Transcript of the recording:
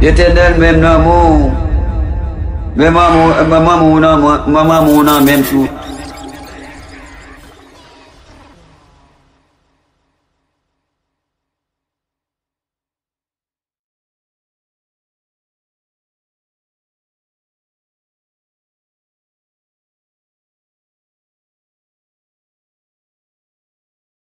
L'éternel même dans mon, mais maman, maman, maman, maman, même tout.